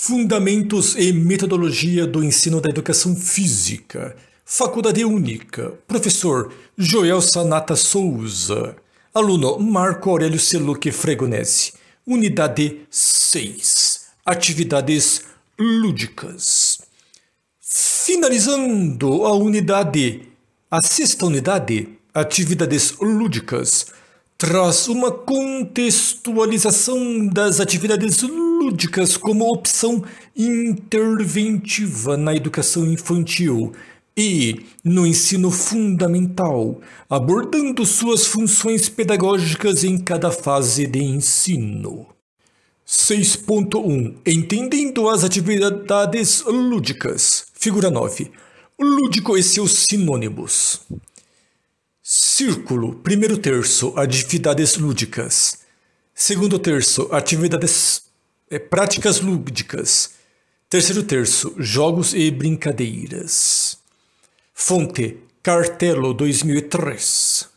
Fundamentos e metodologia do ensino da educação física. Faculdade Única. Professor Joel Sanata Souza. Aluno Marco Aurélio Seluque Fregonese. Unidade 6. Atividades lúdicas. Finalizando a unidade, a sexta unidade, atividades lúdicas, traz uma contextualização das atividades lúdicas lúdicas como opção interventiva na educação infantil e no ensino fundamental, abordando suas funções pedagógicas em cada fase de ensino. 6.1 Entendendo as atividades lúdicas. Figura 9. Lúdico e seus sinônimos. Círculo, primeiro terço, atividades lúdicas. Segundo terço, atividades é, práticas lúdicas. Terceiro terço, jogos e brincadeiras. Fonte, Cartelo 2003.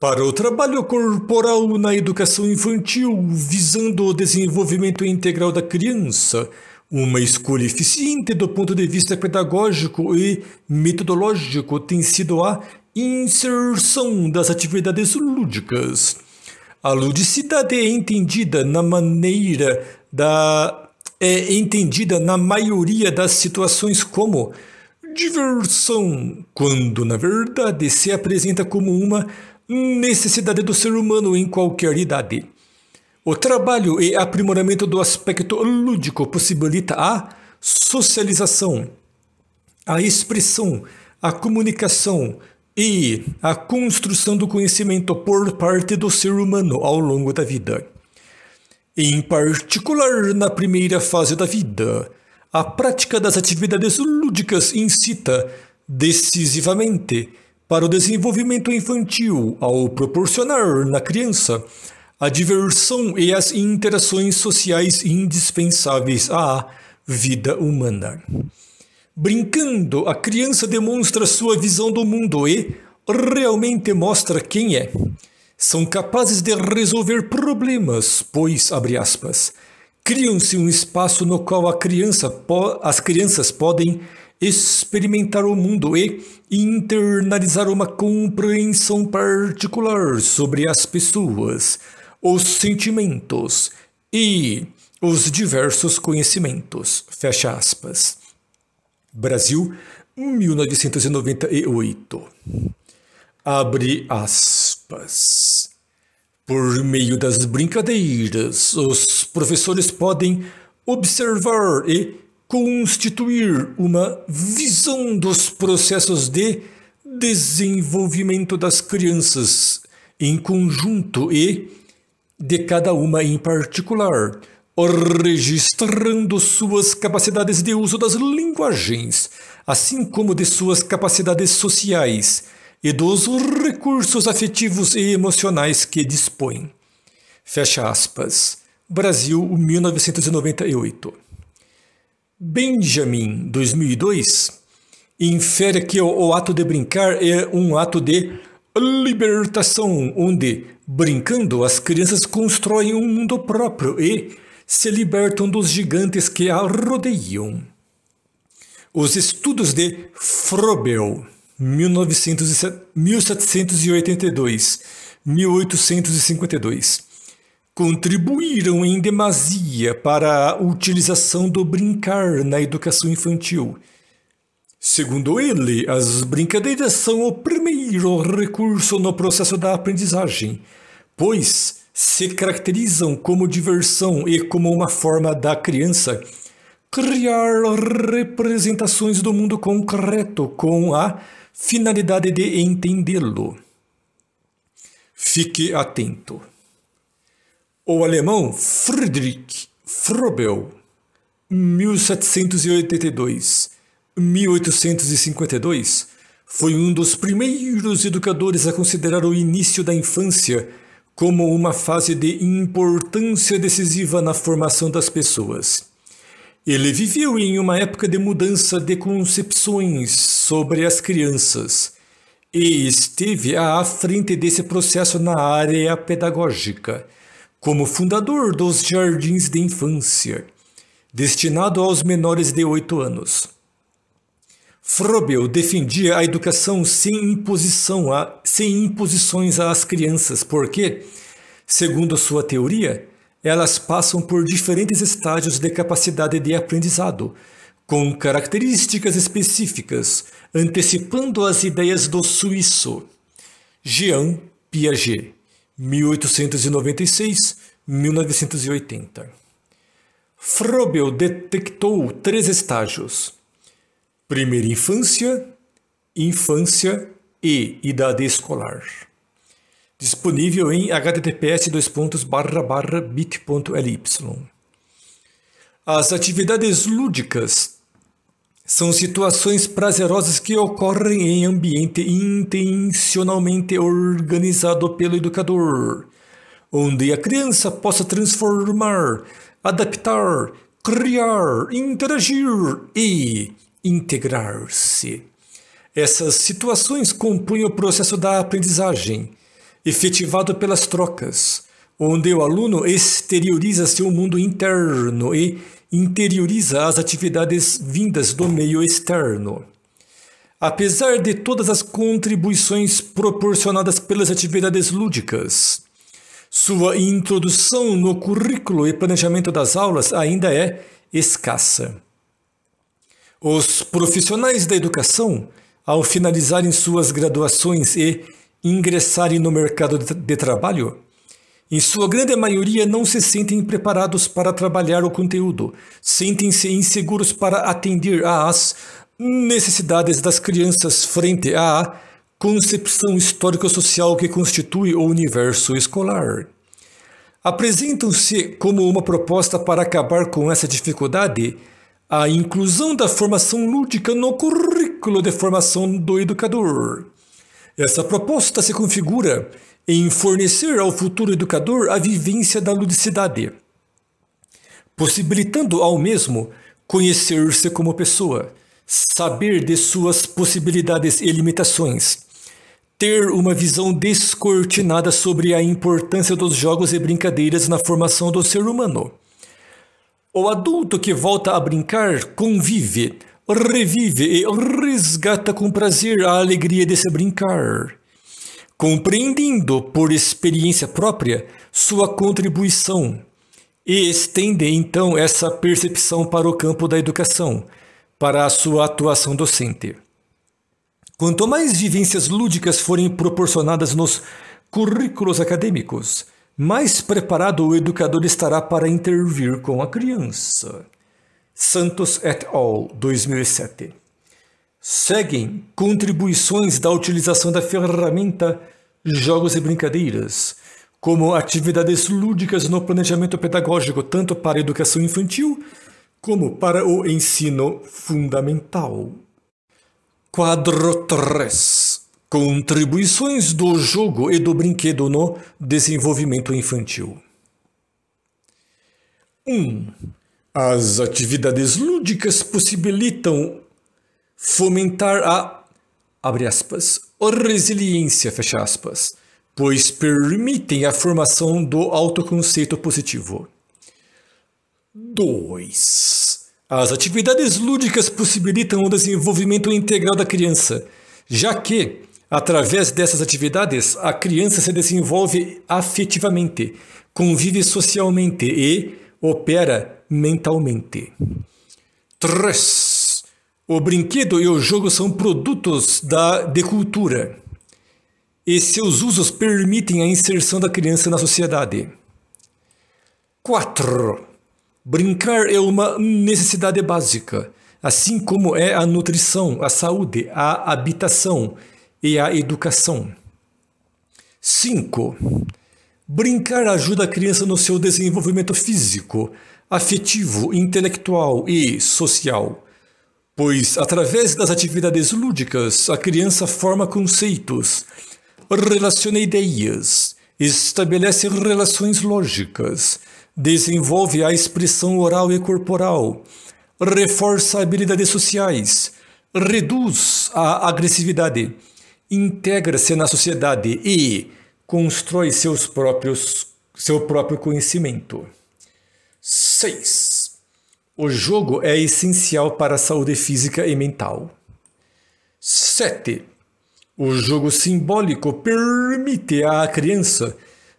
Para o trabalho corporal na educação infantil, visando o desenvolvimento integral da criança, uma escolha eficiente do ponto de vista pedagógico e metodológico tem sido a inserção das atividades lúdicas a ludicidade é entendida na maneira da é entendida na maioria das situações como diversão, quando na verdade se apresenta como uma necessidade do ser humano em qualquer idade. O trabalho e aprimoramento do aspecto lúdico possibilita a socialização, a expressão, a comunicação, e a construção do conhecimento por parte do ser humano ao longo da vida. Em particular, na primeira fase da vida, a prática das atividades lúdicas incita decisivamente para o desenvolvimento infantil ao proporcionar na criança a diversão e as interações sociais indispensáveis à vida humana. Brincando, a criança demonstra sua visão do mundo e realmente mostra quem é. São capazes de resolver problemas, pois, abre aspas, criam-se um espaço no qual criança as crianças podem experimentar o mundo e internalizar uma compreensão particular sobre as pessoas, os sentimentos e os diversos conhecimentos. Fecha aspas. Brasil, 1998. Abre aspas. Por meio das brincadeiras, os professores podem observar e constituir uma visão dos processos de desenvolvimento das crianças em conjunto e de cada uma em particular registrando suas capacidades de uso das linguagens, assim como de suas capacidades sociais e dos recursos afetivos e emocionais que dispõe. Fecha aspas. Brasil, 1998. Benjamin, 2002, infere que o ato de brincar é um ato de libertação, onde, brincando, as crianças constroem um mundo próprio e se libertam dos gigantes que a rodeiam. Os estudos de Froebel, 1782-1852, contribuíram em demasia para a utilização do brincar na educação infantil. Segundo ele, as brincadeiras são o primeiro recurso no processo da aprendizagem, pois se caracterizam como diversão e como uma forma da criança criar representações do mundo concreto com a finalidade de entendê-lo. Fique atento. O alemão Friedrich Froebel, 1782-1852, foi um dos primeiros educadores a considerar o início da infância como uma fase de importância decisiva na formação das pessoas. Ele viveu em uma época de mudança de concepções sobre as crianças e esteve à frente desse processo na área pedagógica, como fundador dos jardins de infância, destinado aos menores de 8 anos. Froebel defendia a educação sem imposição a, sem imposições às crianças, porque, segundo sua teoria, elas passam por diferentes estágios de capacidade de aprendizado, com características específicas, antecipando as ideias do suíço. Jean Piaget, 1896-1980. Froebel detectou três estágios: primeira infância, infância e idade escolar. Disponível em https bit.ly. As atividades lúdicas são situações prazerosas que ocorrem em ambiente intencionalmente organizado pelo educador, onde a criança possa transformar, adaptar, criar, interagir e integrar-se. Essas situações compõem o processo da aprendizagem, efetivado pelas trocas, onde o aluno exterioriza seu mundo interno e interioriza as atividades vindas do meio externo. Apesar de todas as contribuições proporcionadas pelas atividades lúdicas, sua introdução no currículo e planejamento das aulas ainda é escassa. Os profissionais da educação, ao finalizarem suas graduações e ingressarem no mercado de trabalho, em sua grande maioria não se sentem preparados para trabalhar o conteúdo, sentem-se inseguros para atender às necessidades das crianças frente à concepção histórico-social que constitui o universo escolar. Apresentam-se como uma proposta para acabar com essa dificuldade a inclusão da formação lúdica no currículo de formação do educador. Essa proposta se configura em fornecer ao futuro educador a vivência da ludicidade, possibilitando ao mesmo conhecer-se como pessoa, saber de suas possibilidades e limitações, ter uma visão descortinada sobre a importância dos jogos e brincadeiras na formação do ser humano o adulto que volta a brincar convive, revive e resgata com prazer a alegria desse brincar, compreendendo por experiência própria sua contribuição e estende então essa percepção para o campo da educação, para a sua atuação docente. Quanto mais vivências lúdicas forem proporcionadas nos currículos acadêmicos, mais preparado o educador estará para intervir com a criança. Santos et al., 2007. Seguem contribuições da utilização da ferramenta Jogos e Brincadeiras, como atividades lúdicas no planejamento pedagógico, tanto para a educação infantil como para o ensino fundamental. Quadro 3 Contribuições do jogo e do brinquedo no desenvolvimento infantil. 1. Um, as atividades lúdicas possibilitam fomentar a abre aspas, resiliência, fecha aspas, pois permitem a formação do autoconceito positivo. 2. As atividades lúdicas possibilitam o desenvolvimento integral da criança, já que Através dessas atividades, a criança se desenvolve afetivamente, convive socialmente e opera mentalmente. 3. O brinquedo e o jogo são produtos da, de cultura e seus usos permitem a inserção da criança na sociedade. 4. Brincar é uma necessidade básica, assim como é a nutrição, a saúde, a habitação, e a educação. 5. Brincar ajuda a criança no seu desenvolvimento físico, afetivo, intelectual e social, pois através das atividades lúdicas a criança forma conceitos, relaciona ideias, estabelece relações lógicas, desenvolve a expressão oral e corporal, reforça habilidades sociais, reduz a agressividade integra-se na sociedade e constrói seus próprios, seu próprio conhecimento. 6. O jogo é essencial para a saúde física e mental. 7. O jogo simbólico permite à criança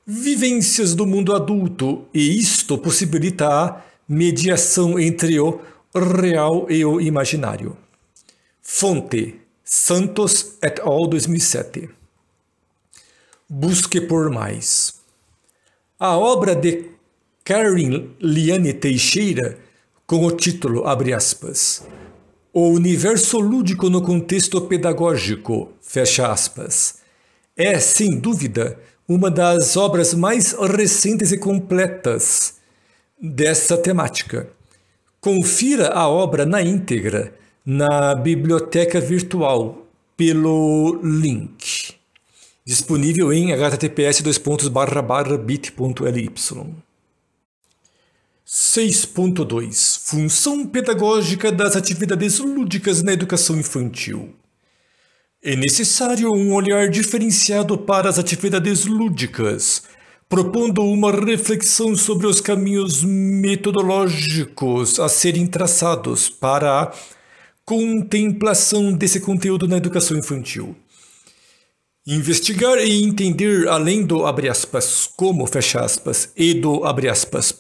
vivências do mundo adulto e isto possibilita a mediação entre o real e o imaginário. Fonte: Santos et al. 2007. Busque por mais. A obra de Karen Liane Teixeira, com o título, abre aspas, O Universo Lúdico no Contexto Pedagógico, fecha aspas, é, sem dúvida, uma das obras mais recentes e completas dessa temática. Confira a obra na íntegra na biblioteca virtual pelo link disponível em https bit.ly 6.2 Função pedagógica das atividades lúdicas na educação infantil. É necessário um olhar diferenciado para as atividades lúdicas, propondo uma reflexão sobre os caminhos metodológicos a serem traçados para a contemplação desse conteúdo na educação infantil. Investigar e entender além do abre aspas como fecha aspas e do abre aspas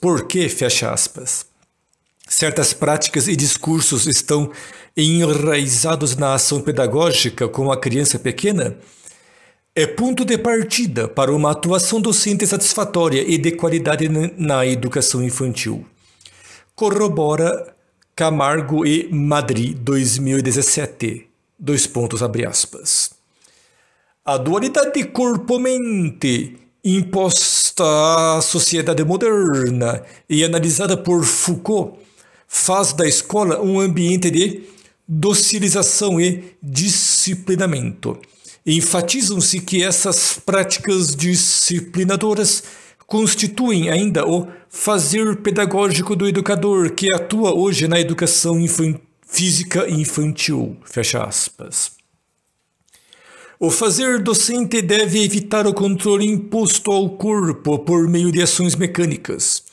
fecha aspas. Certas práticas e discursos estão enraizados na ação pedagógica com a criança pequena? É ponto de partida para uma atuação docente satisfatória e de qualidade na educação infantil. Corrobora Camargo e Madrid, 2017. Dois pontos, abre aspas. A dualidade corpo-mente imposta à sociedade moderna e analisada por Foucault faz da escola um ambiente de docilização e disciplinamento. Enfatizam-se que essas práticas disciplinadoras constituem ainda o fazer pedagógico do educador que atua hoje na educação infan física infantil. Fecha aspas. O fazer docente deve evitar o controle imposto ao corpo por meio de ações mecânicas,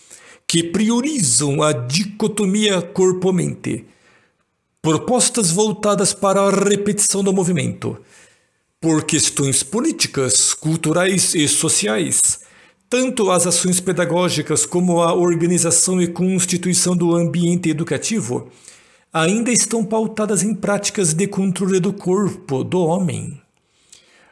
que priorizam a dicotomia corpo-mente, propostas voltadas para a repetição do movimento, por questões políticas, culturais e sociais tanto as ações pedagógicas como a organização e constituição do ambiente educativo ainda estão pautadas em práticas de controle do corpo do homem.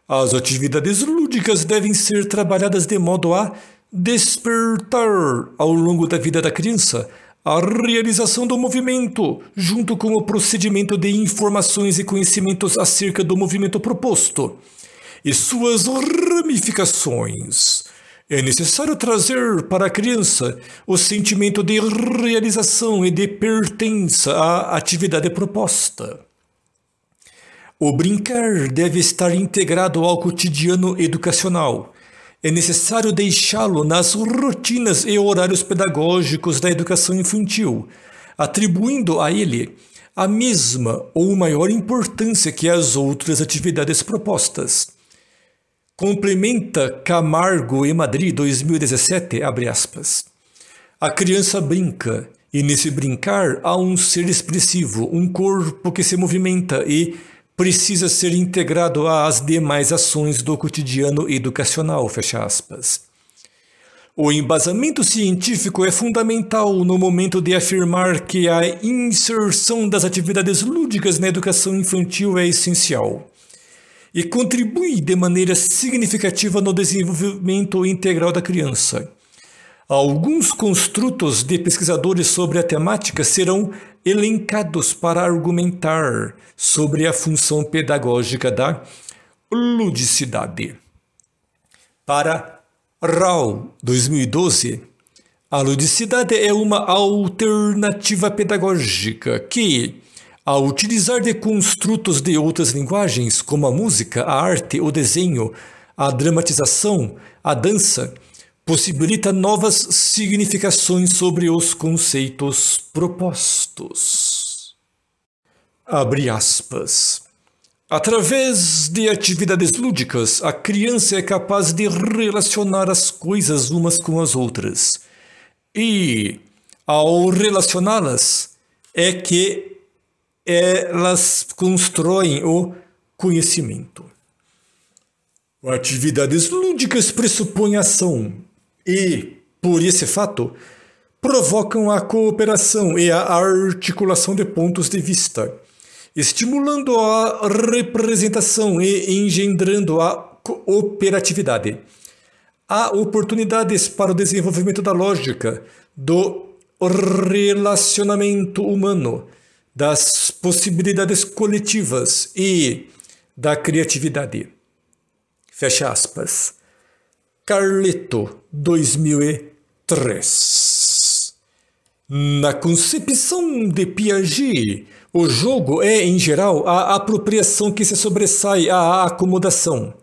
As atividades lúdicas devem ser trabalhadas de modo a despertar ao longo da vida da criança a realização do movimento, junto com o procedimento de informações e conhecimentos acerca do movimento proposto e suas ramificações é necessário trazer para a criança o sentimento de realização e de pertença à atividade proposta. O brincar deve estar integrado ao cotidiano educacional. É necessário deixá-lo nas rotinas e horários pedagógicos da educação infantil, atribuindo a ele a mesma ou maior importância que as outras atividades propostas. Complementa Camargo e Madrid 2017, abre aspas. A criança brinca, e nesse brincar há um ser expressivo, um corpo que se movimenta e precisa ser integrado às demais ações do cotidiano educacional, fecha aspas. O embasamento científico é fundamental no momento de afirmar que a inserção das atividades lúdicas na educação infantil é essencial e contribui de maneira significativa no desenvolvimento integral da criança. Alguns construtos de pesquisadores sobre a temática serão elencados para argumentar sobre a função pedagógica da ludicidade. Para Rao, 2012, a ludicidade é uma alternativa pedagógica que ao utilizar de construtos de outras linguagens, como a música, a arte, o desenho, a dramatização, a dança, possibilita novas significações sobre os conceitos propostos. Abre aspas. Através de atividades lúdicas, a criança é capaz de relacionar as coisas umas com as outras. E, ao relacioná-las, é que elas constroem o conhecimento. Atividades lúdicas pressupõem ação e, por esse fato, provocam a cooperação e a articulação de pontos de vista, estimulando a representação e engendrando a cooperatividade. Há oportunidades para o desenvolvimento da lógica, do relacionamento humano das possibilidades coletivas e da criatividade. Fecha aspas. Carleto, 2003. Na concepção de Piaget, o jogo é, em geral, a apropriação que se sobressai à acomodação,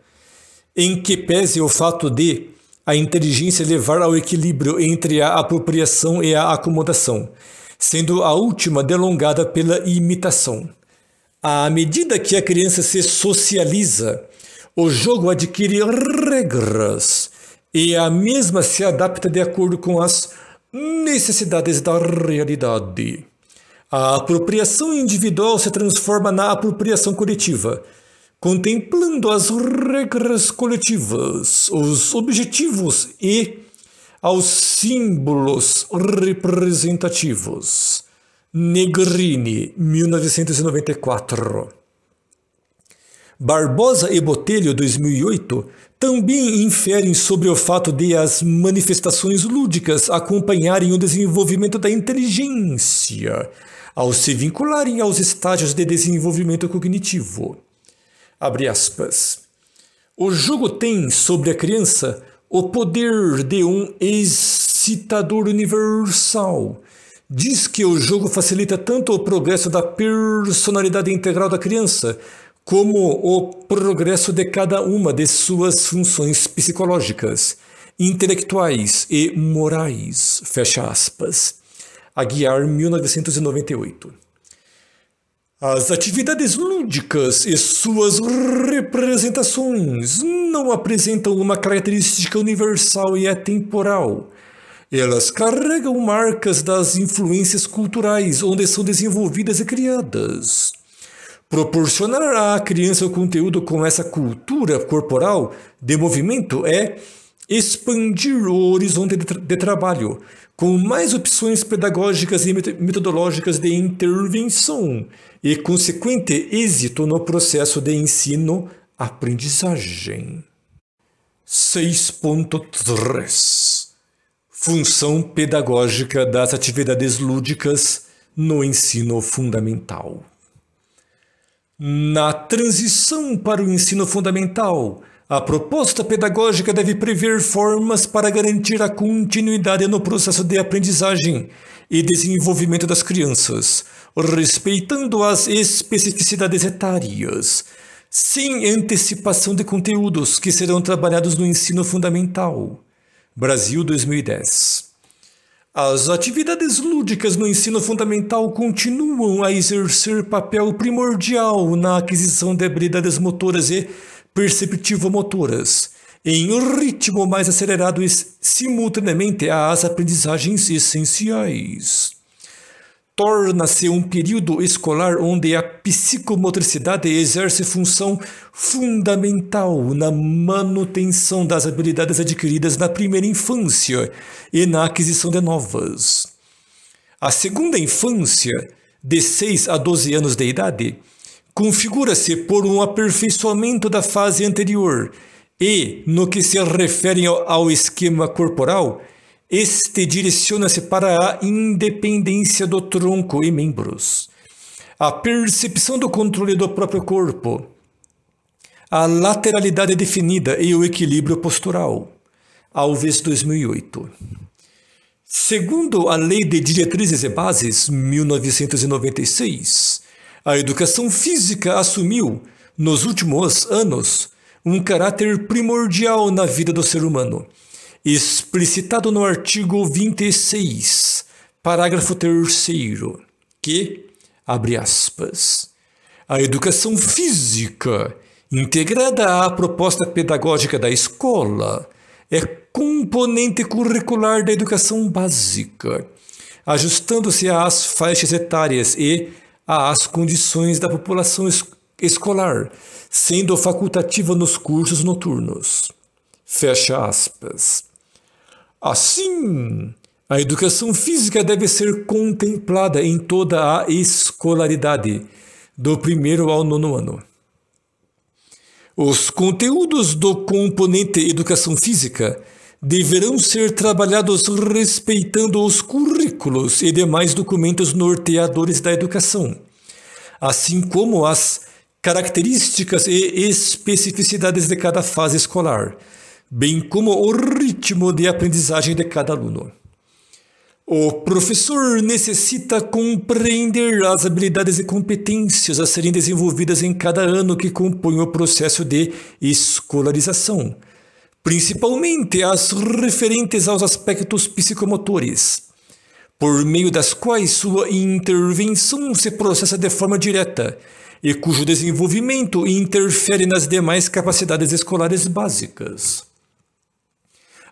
em que pese o fato de a inteligência levar ao equilíbrio entre a apropriação e a acomodação sendo a última delongada pela imitação. À medida que a criança se socializa, o jogo adquire regras e a mesma se adapta de acordo com as necessidades da realidade. A apropriação individual se transforma na apropriação coletiva, contemplando as regras coletivas, os objetivos e aos símbolos representativos. Negrini, 1994. Barbosa e Botelho, 2008, também inferem sobre o fato de as manifestações lúdicas acompanharem o desenvolvimento da inteligência, ao se vincularem aos estágios de desenvolvimento cognitivo. Abre aspas. O jogo tem sobre a criança o poder de um excitador universal. Diz que o jogo facilita tanto o progresso da personalidade integral da criança, como o progresso de cada uma de suas funções psicológicas, intelectuais e morais. Fecha aspas. Aguiar, 1998. As atividades lúdicas e suas representações não apresentam uma característica universal e atemporal. Elas carregam marcas das influências culturais onde são desenvolvidas e criadas. Proporcionar à criança o conteúdo com essa cultura corporal de movimento é expandir o horizonte de, tra de trabalho, com mais opções pedagógicas e metodológicas de intervenção e consequente êxito no processo de ensino-aprendizagem. 6.3 Função pedagógica das atividades lúdicas no ensino fundamental. Na transição para o ensino fundamental, a proposta pedagógica deve prever formas para garantir a continuidade no processo de aprendizagem e desenvolvimento das crianças, respeitando as especificidades etárias, sem antecipação de conteúdos que serão trabalhados no ensino fundamental. Brasil 2010. As atividades lúdicas no ensino fundamental continuam a exercer papel primordial na aquisição de habilidades motoras e perceptivomotoras, em um ritmo mais acelerado e simultaneamente às aprendizagens essenciais. Torna-se um período escolar onde a psicomotricidade exerce função fundamental na manutenção das habilidades adquiridas na primeira infância e na aquisição de novas. A segunda infância, de 6 a 12 anos de idade, configura-se por um aperfeiçoamento da fase anterior e, no que se refere ao esquema corporal, este direciona-se para a independência do tronco e membros, a percepção do controle do próprio corpo, a lateralidade definida e o equilíbrio postural. Alves 2008. Segundo a Lei de Diretrizes e Bases, 1996, a educação física assumiu, nos últimos anos, um caráter primordial na vida do ser humano, explicitado no artigo 26, parágrafo 3, que, abre aspas, a educação física, integrada à proposta pedagógica da escola, é componente curricular da educação básica, ajustando-se às faixas etárias e às condições da população escolar, sendo facultativa nos cursos noturnos. Fecha aspas. Assim, a educação física deve ser contemplada em toda a escolaridade, do primeiro ao nono ano. Os conteúdos do componente educação física deverão ser trabalhados respeitando os currículos e demais documentos norteadores da educação, assim como as características e especificidades de cada fase escolar, bem como o ritmo de aprendizagem de cada aluno. O professor necessita compreender as habilidades e competências a serem desenvolvidas em cada ano que compõe o processo de escolarização principalmente as referentes aos aspectos psicomotores, por meio das quais sua intervenção se processa de forma direta e cujo desenvolvimento interfere nas demais capacidades escolares básicas.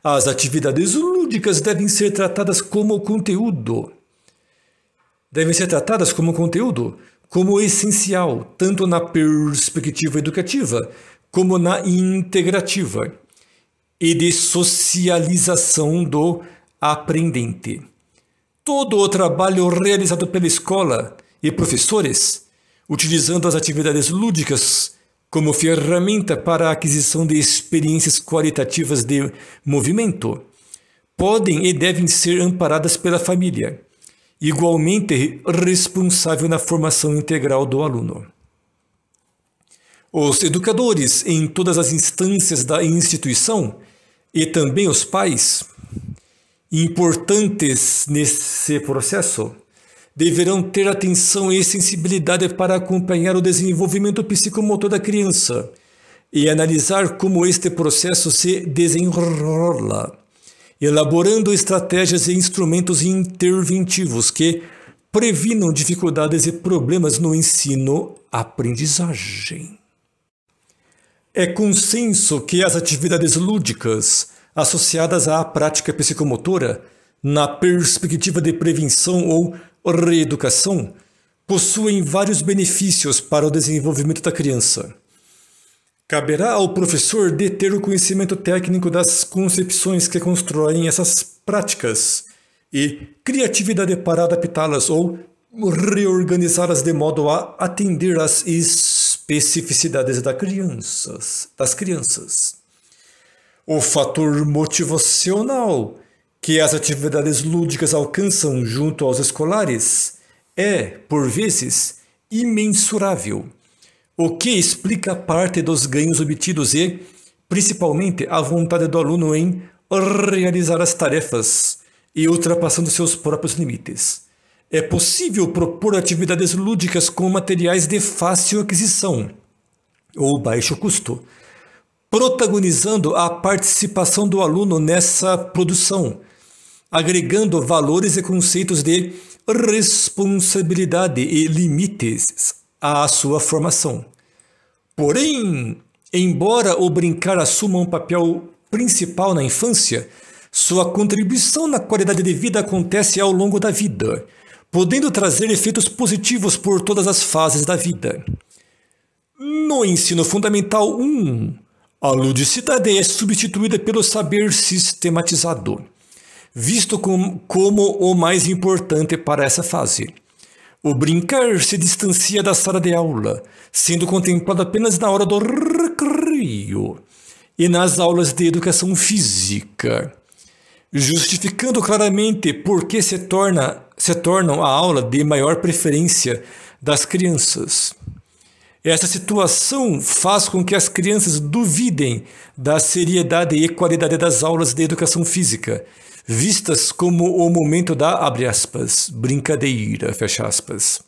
As atividades lúdicas devem ser tratadas como conteúdo. Devem ser tratadas como conteúdo, como essencial, tanto na perspectiva educativa como na integrativa, e de socialização do aprendente. Todo o trabalho realizado pela escola e professores, utilizando as atividades lúdicas como ferramenta para a aquisição de experiências qualitativas de movimento, podem e devem ser amparadas pela família, igualmente responsável na formação integral do aluno. Os educadores em todas as instâncias da instituição e também os pais, importantes nesse processo, deverão ter atenção e sensibilidade para acompanhar o desenvolvimento psicomotor da criança e analisar como este processo se desenrola, elaborando estratégias e instrumentos interventivos que previnam dificuldades e problemas no ensino-aprendizagem. É consenso que as atividades lúdicas associadas à prática psicomotora, na perspectiva de prevenção ou reeducação, possuem vários benefícios para o desenvolvimento da criança. Caberá ao professor deter o conhecimento técnico das concepções que constroem essas práticas e criatividade para adaptá-las ou reorganizá-las de modo a atender às especificidades das crianças, das crianças. O fator motivacional que as atividades lúdicas alcançam junto aos escolares é, por vezes, imensurável, o que explica parte dos ganhos obtidos e, principalmente, a vontade do aluno em realizar as tarefas e ultrapassando seus próprios limites. É possível propor atividades lúdicas com materiais de fácil aquisição ou baixo custo, protagonizando a participação do aluno nessa produção, agregando valores e conceitos de responsabilidade e limites à sua formação. Porém, embora o brincar assuma um papel principal na infância, sua contribuição na qualidade de vida acontece ao longo da vida podendo trazer efeitos positivos por todas as fases da vida. No ensino fundamental 1, a ludicidade é substituída pelo saber sistematizado, visto com, como o mais importante para essa fase. O brincar se distancia da sala de aula, sendo contemplado apenas na hora do recreio e nas aulas de educação física, justificando claramente por que se torna se tornam a aula de maior preferência das crianças. Essa situação faz com que as crianças duvidem da seriedade e qualidade das aulas de educação física, vistas como o momento da, abre aspas, brincadeira, fecha aspas.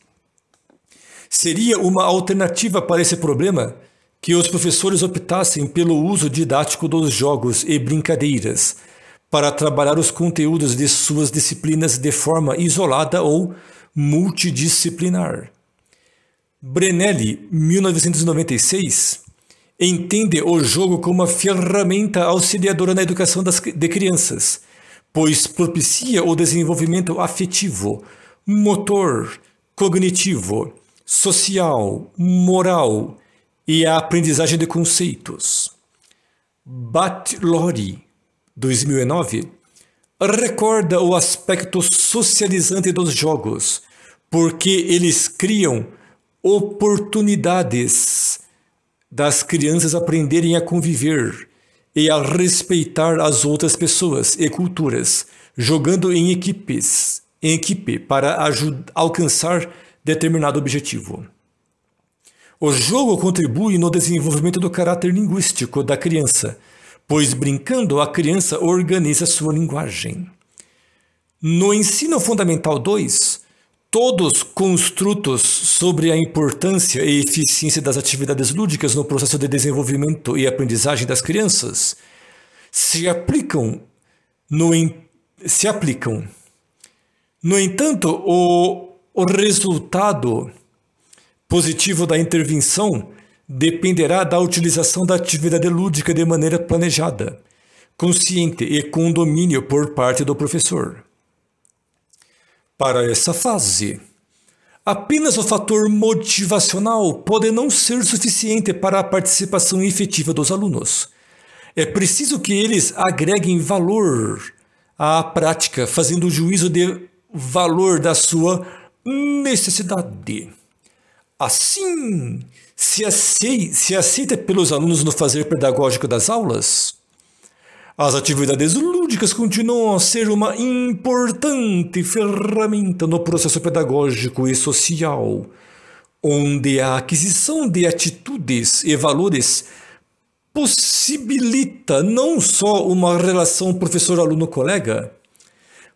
Seria uma alternativa para esse problema? que os professores optassem pelo uso didático dos jogos e brincadeiras, para trabalhar os conteúdos de suas disciplinas de forma isolada ou multidisciplinar. Brenelli, 1996, entende o jogo como uma ferramenta auxiliadora na educação das, de crianças, pois propicia o desenvolvimento afetivo, motor, cognitivo, social, moral e a aprendizagem de conceitos. Batlori, 2009, recorda o aspecto socializante dos jogos, porque eles criam oportunidades das crianças aprenderem a conviver e a respeitar as outras pessoas e culturas, jogando em equipes, em equipe para alcançar determinado objetivo. O jogo contribui no desenvolvimento do caráter linguístico da criança, pois brincando a criança organiza sua linguagem. No ensino fundamental 2, todos construtos sobre a importância e eficiência das atividades lúdicas no processo de desenvolvimento e aprendizagem das crianças se aplicam no se aplicam. No entanto, o, o resultado positivo da intervenção dependerá da utilização da atividade lúdica de maneira planejada, consciente e com domínio por parte do professor. Para essa fase, apenas o fator motivacional pode não ser suficiente para a participação efetiva dos alunos. É preciso que eles agreguem valor à prática, fazendo juízo de valor da sua necessidade. Assim, se, aceita pelos alunos no fazer pedagógico das aulas, as atividades lúdicas continuam a ser uma importante ferramenta no processo pedagógico e social, onde a aquisição de atitudes e valores possibilita não só uma relação professor-aluno-colega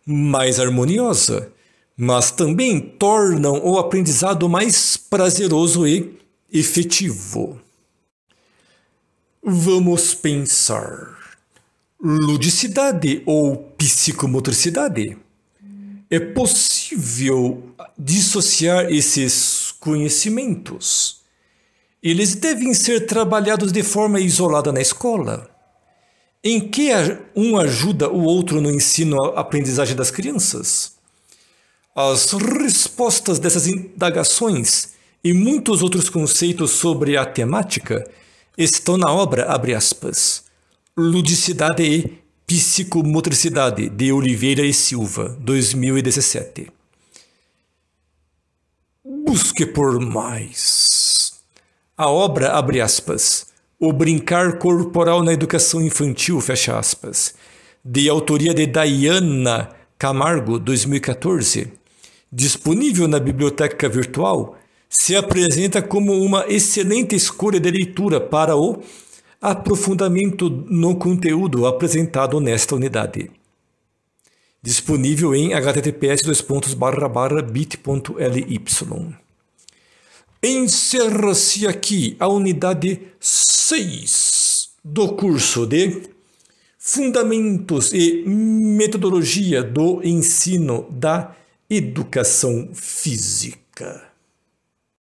mais harmoniosa, mas também tornam o aprendizado mais prazeroso e efetivo. Vamos pensar. Ludicidade ou psicomotricidade? É possível dissociar esses conhecimentos. Eles devem ser trabalhados de forma isolada na escola, em que um ajuda o outro no ensino-aprendizagem das crianças. As respostas dessas indagações e muitos outros conceitos sobre a temática estão na obra, abre aspas, Ludicidade e Psicomotricidade, de Oliveira e Silva, 2017. Busque por mais. A obra, abre aspas, O Brincar Corporal na Educação Infantil, fecha aspas, de autoria de Diana Camargo, 2014 disponível na biblioteca virtual, se apresenta como uma excelente escolha de leitura para o aprofundamento no conteúdo apresentado nesta unidade. Disponível em https://bit.ly. Encerra-se aqui a unidade 6 do curso de Fundamentos e Metodologia do Ensino da educação física.